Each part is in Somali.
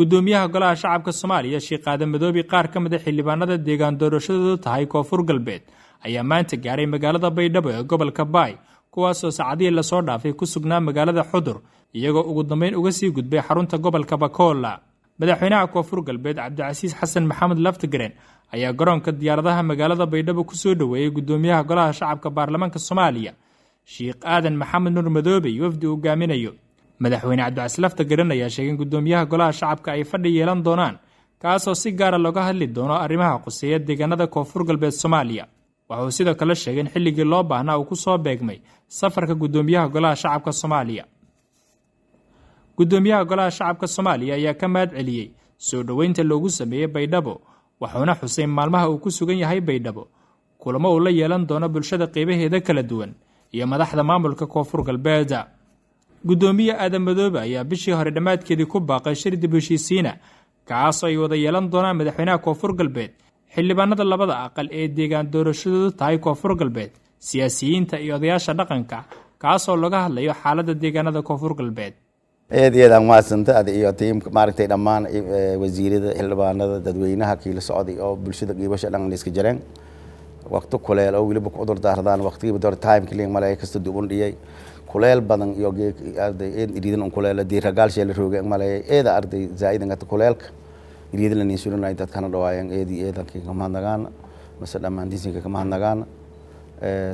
gudoomiyaha golaha shacabka soomaaliya sheekh aadan madoobi qaar ka mid a ah xildhibaanada deegaan doorashadoodu tahay koonfur galbeed ayaa maanta gaaray magaalada baydhabo ee gobolka baay kuwaasoo sacadihii lasoo dhaafay ku sugnaa magaalada xudur iyagoo ugu dambeyn uga sii gudbay xarunta gobolka bakoola madaxweynaha koonfur galbeed cabdicasiis xasan maxamed laftgaren ayaa garoonka diyaaradaha magaalada baydhabo ku soo dhoweeyey guddoomiyaha golaha shacabka baarlamaanka soomaaliya sheekh aadan maxamed nur madoobey wafdi uu gaaminayo madaxweyne cabdicasilafta garan ayaa sheegay in guddoomiyaha golaha shacabka ay fadhi yeelan doonaan kaasoo si gaara ah looga hadli doono arrimaha quseeya deegaanada koonfur galbeed soomaaliya waxauu sidoo kale sheegay in xilligii loo baahnaa uu ku soo beegmay safarka guddoomiyaha golaha shacabka soomaaliya guddoomiyaha golaha shacabka soomaaliya ayaa ka maad celiyey soo dhoweynta loogu sameeyey baydhabo wuxuuna xusay maalmaha uu ku sugan yahay baydhabo kulamo uu la yeelan doono bulshada qeybaheeda kala duwan iyo madaxda maamulka koonfur galbeeda guddoomiye aadan madoobe ayaa bishii hore dhammaadkeedii ku baaqay shir dib heshiisiina kaasoo ay wada yeelan doonaan madaxweynaha koonfur galbeed xildhibaanada labada aqal ee deegaan doorashadoodu tahay koonfur galbeed siyaasiyiinta iyo odayaasha dhaqanka kaasoo laga hadlayo xaaladda deegaanada koonfur galbeed aad i ad iyo tiim maaragtay dhammaan e, wasiirada xildhibaanada dadweynaha kiila socday oo bulshada giibasha dhan iska jareen wakti kuleel oo weliba ku cudurdaardaan waktigiiba door timekling male kasta dubun dhiyay kuleel badan iyo arday eed iriidan un kuleel dii ragaal sheela rooge eeda arday zaa'idan kuleelka iriidan la niinsulin dadkana dhawaayan eedii eedankii ka mahadnagaana mase dhammaantiisinka ka mahadnagaana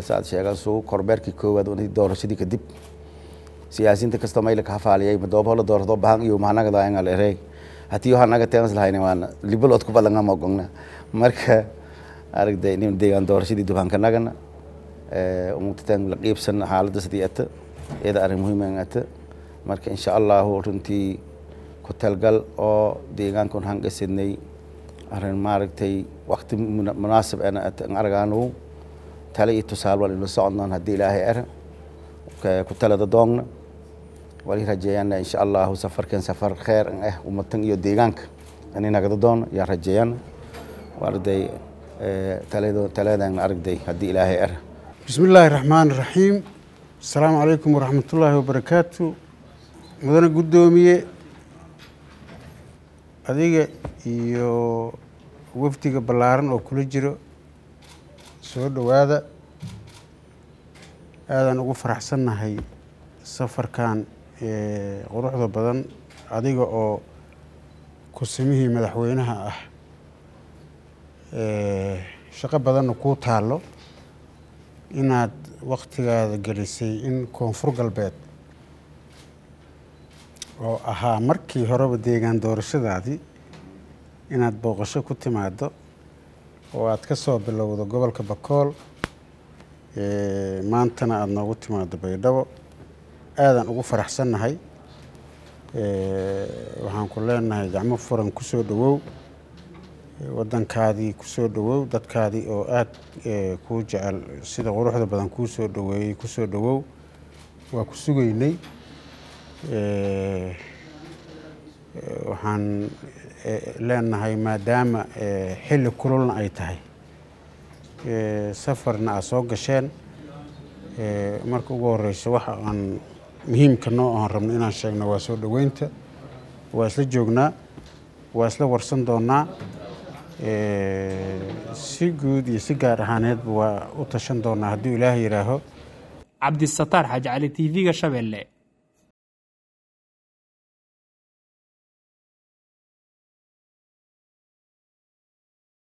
saad sheegasu korbeerkii koowaad unadii doorashadii kadib siyaasiinta kastoo mayla hafaaliyay madoobo la doorto bahan iyo mahanaga dawaayan ala haddii waxaa naga teens lahayna waana libalood ku balangamogogna marka aragday nin deegaan doorashadii dubankanagana umugtataanla eh, qiibsan xaaladda sidii ata iyada arrin muhiiman ata ah marka insha allahu runtii ku talgal oo deegaankan hangasidnay arrin maaragtay wakti munaasib ana ah argaanow tale iyo tusaale waan ila haddii ilaahay ara er, ku talada doogna wali rajeeyaana ah insha allahu safarkan safar kheer ah ummatan iyo deegaanka ani nagada doona yaa rajeeyana warday eh, taladan aragday haddii ilaahay ara er bismi illaahi raxmaan raxiim asalaamu calaykum waraxmatullaahi wabarakaatu mudane guddoomiye adiga iyo wafdiga ballaaran oo kula jiro soo dhowaada aadaan ugu faraxsannahay safarkan quruxda badan adiga oo kusimihii madaxweynaha ah shaqo badanna kuu taallo inaad wakhtigaada gelisay in koonfur galbeed oo ahaa markii horeba deegaan doorashadaadii inaad booqasho ku timaado oo aad ka soo bilowdo gobolka bakool maantana aada noogu timaado baydhabo aadaan ugu faraxsannahay waxaan ku leenahay gacmo furan ku soo dhowow wadankaadii kusoo dhowow dadkaadii oo aada eh, kuu jecel sida quruxda badan kuu soo dhaweeyey kusoo dhawow waa ku sugaynay eh, eh, waxaan leenahay maadaama xilli kululna ay tahay safarna aad soo gasheen marka ugu horeysa waxa aan muhiimka noo ahan rabno inaan sheegno waa soo dhoweynta waa isla joognaa waa isla warsan doonnaa Eh, si guud iyo si gaar ahaaneedba waa u tashan doonaa hadduu ilaah yidhaaho cabdisatar xaji cali t v-ga shabeelle